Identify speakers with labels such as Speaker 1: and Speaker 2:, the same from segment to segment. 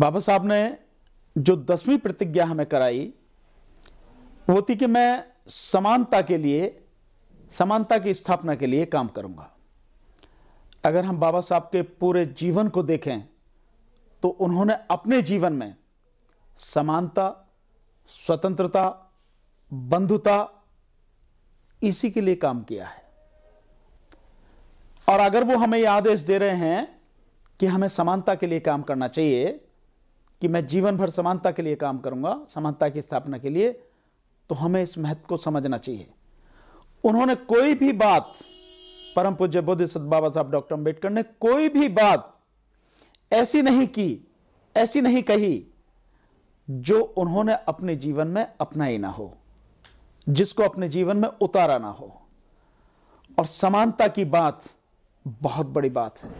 Speaker 1: बाबा साहब ने जो दसवीं प्रतिज्ञा हमें कराई वो थी कि मैं समानता के लिए समानता की स्थापना के लिए काम करूंगा अगर हम बाबा साहब के पूरे जीवन को देखें तो उन्होंने अपने जीवन में समानता स्वतंत्रता बंधुता इसी के लिए काम किया है और अगर वो हमें यह आदेश दे रहे हैं कि हमें समानता के लिए काम करना चाहिए कि मैं जीवन भर समानता के लिए काम करूंगा समानता की स्थापना के लिए तो हमें इस महत्व को समझना चाहिए उन्होंने कोई भी बात परम पूज्य बुद्ध सद बाबा साहब डॉक्टर अम्बेडकर ने कोई भी बात ऐसी नहीं की ऐसी नहीं कही जो उन्होंने अपने जीवन में अपनाई ना हो जिसको अपने जीवन में उतारा ना हो और समानता की बात बहुत बड़ी बात है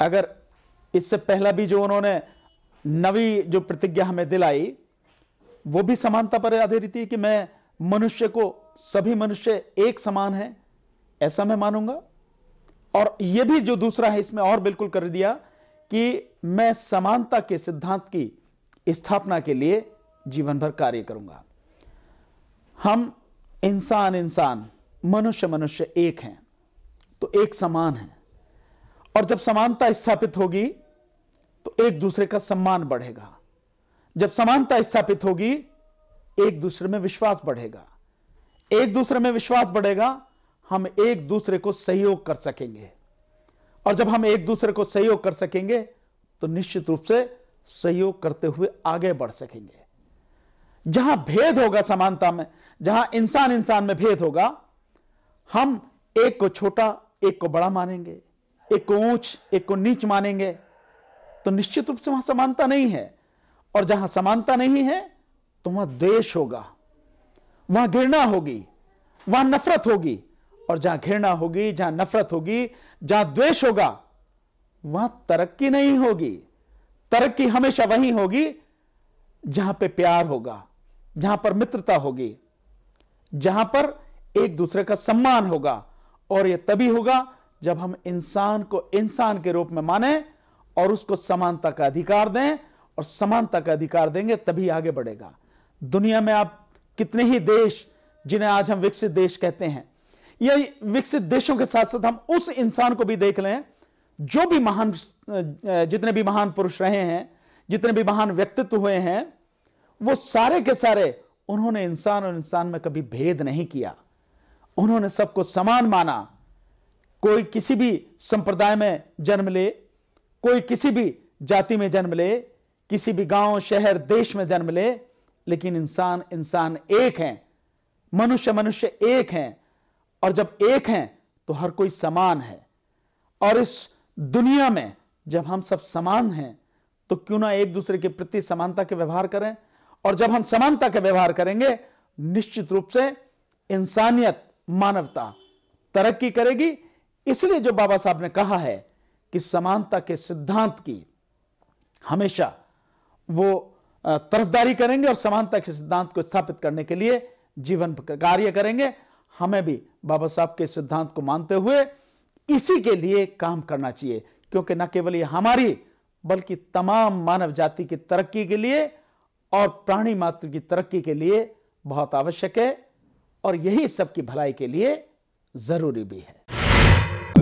Speaker 1: अगर इससे पहला भी जो उन्होंने नवी जो प्रतिज्ञा हमें दिलाई वो भी समानता पर आधारित है कि मैं मनुष्य को सभी मनुष्य एक समान है ऐसा मैं मानूंगा और ये भी जो दूसरा है इसमें और बिल्कुल कर दिया कि मैं समानता के सिद्धांत की स्थापना के लिए जीवन भर कार्य करूंगा हम इंसान इंसान मनुष्य मनुष्य एक हैं तो एक समान है और जब समानता स्थापित होगी एक दूसरे का सम्मान बढ़ेगा जब समानता स्थापित होगी एक दूसरे में विश्वास बढ़ेगा एक दूसरे में विश्वास बढ़ेगा हम एक दूसरे को सहयोग कर सकेंगे और जब हम एक दूसरे को सहयोग कर सकेंगे तो निश्चित रूप से सहयोग करते हुए आगे बढ़ सकेंगे जहां भेद होगा समानता में जहां इंसान इंसान में भेद होगा हम एक को छोटा एक को बड़ा मानेंगे एक को ऊंच एक को नीच मानेंगे तो निश्चित रूप से वहां समानता नहीं है और जहां समानता नहीं है तो वहां द्वेष होगा वहां घृणा होगी वहां नफरत होगी और जहां घृणा होगी जहां नफरत होगी जहां द्वेष होगा वहां तरक्की नहीं होगी तरक्की हमेशा वही होगी जहां पे प्यार होगा जहां पर मित्रता होगी जहां पर एक दूसरे का सम्मान होगा और यह तभी होगा जब हम इंसान को इंसान के रूप में माने और उसको समानता का अधिकार दें और समानता का अधिकार देंगे तभी आगे बढ़ेगा दुनिया में आप कितने ही देश जिन्हें आज हम विकसित देश कहते हैं ये विकसित देशों के साथ साथ हम उस इंसान को भी देख लें जो भी महान जितने भी महान पुरुष रहे हैं जितने भी महान व्यक्तित्व हुए हैं वो सारे के सारे उन्होंने इंसान और इंसान में कभी भेद नहीं किया उन्होंने सबको समान माना कोई किसी भी संप्रदाय में जन्म ले कोई किसी भी जाति में जन्म ले किसी भी गांव शहर देश में जन्म ले लेकिन इंसान इंसान एक है मनुष्य मनुष्य एक है और जब एक हैं तो हर कोई समान है और इस दुनिया में जब हम सब समान हैं तो क्यों ना एक दूसरे के प्रति समानता के व्यवहार करें और जब हम समानता के व्यवहार करेंगे निश्चित रूप से इंसानियत मानवता तरक्की करेगी इसलिए जो बाबा साहब ने कहा है कि समानता के सिद्धांत की हमेशा वो तरफदारी करेंगे और समानता के सिद्धांत को स्थापित करने के लिए जीवन कार्य करेंगे हमें भी बाबा साहब के सिद्धांत को मानते हुए इसी के लिए काम करना चाहिए क्योंकि न केवल ये हमारी बल्कि तमाम मानव जाति की तरक्की के लिए और प्राणी मात्र की तरक्की के लिए बहुत आवश्यक है और यही सबकी भलाई के लिए ज़रूरी भी है